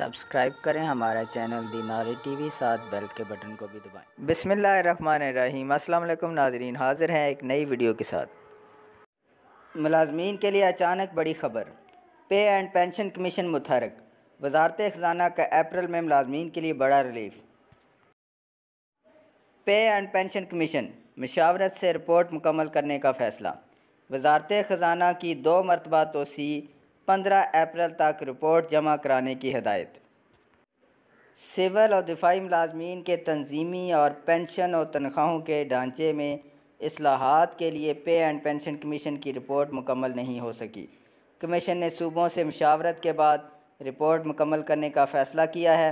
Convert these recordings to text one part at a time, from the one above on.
subscribe करें हमारा channel the T TV साथ बेल के बटन को भी दबाएं बिसमीम अल्लाम नाजरीन हाजिर हैं एक नई वीडियो के साथ मुलाजमीन के लिए अचानक बड़ी खबर पे एंड पेंशन कमीशन मुतहरक वजारत ख़जाना का अप्रैल में मुलाजमीन के लिए बड़ा रिलीफ पे एंड पेंशन कमीशन मशावरत से रिपोर्ट मुकम्मल करने का फ़ैसला वजारत ख़जाना की दो मरतबा तोसी 15 अप्रैल तक रिपोर्ट जमा कराने की हदायत सिविल और दिफाई मुलाजमीन के तनजीमी और पेंशन और तनख्वाहों के ढांचे में असलाहत के लिए पे एंड पेंशन कमीशन की रिपोर्ट मुकम्मल नहीं हो सकी कमीशन ने सूबों से मशावरत के बाद रिपोर्ट मुकम्मल करने का फ़ैसला किया है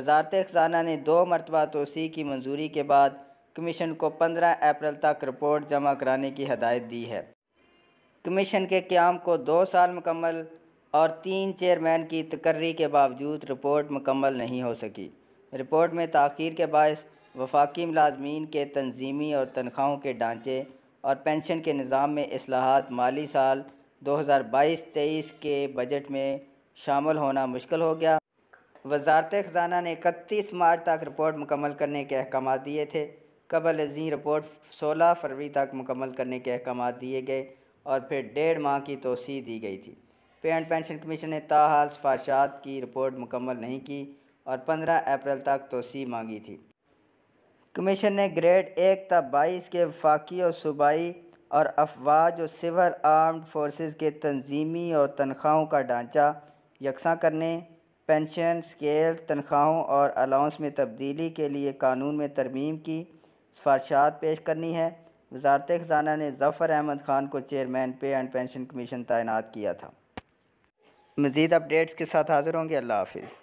वजारत ख़जाना ने दो मरतबा तोसी की मंजूरी के बाद कमीशन को पंद्रह अप्रैल तक रिपोर्ट जमा कराने की हदायत दी है कमीशन के क्याम को दो साल मुकम्मल और तीन चेयरमैन की तकर्री के बावजूद रिपोर्ट मुकम्मल नहीं हो सकी रिपोर्ट में तखिर के बायस वफाकी मुलाजमीन के तनजीमी और तनख्वाहों के ढांचे और पेंशन के निज़ाम में असलाहत माली साल 2022-23 के बजट में शामिल होना मुश्किल हो गया वजारत ख़जाना ने इकतीस मार्च तक रिपोर्ट मुकम्मल करने के अहकाम दिए थे कबल अजी रिपोर्ट 16 फरवरी तक मुकम्मल करने के अहकाम दिए गए और फिर डेढ़ माह की तोसी दी गई थी पे एंड पेंशन कमीशन ने ताहाल सिफारशात की रिपोर्ट मुकम्मल नहीं की और 15 अप्रैल तक तोसी मांगी थी कमीशन ने ग्रेड एक तब बाईस के वफाकी और सूबाई और अफवाज और सिविल आर्म्ड फोर्सेस के तंजीमी और तनख्वाहों का ढांचा यकसा करने पेंशन स्केल तनख्वाहों और अलाउंस में तब्दीली के लिए कानून में तरमीम की सिफारशात पेश करनी है वजारत ख़जाना ने जफ़र अहमद ख़ान को चेयरमैन पे एंड पेंशन कमीशन तैनात किया था मज़ीद अपडेट्स के साथ हाज़िर होंगे अल्लाह हाफिज़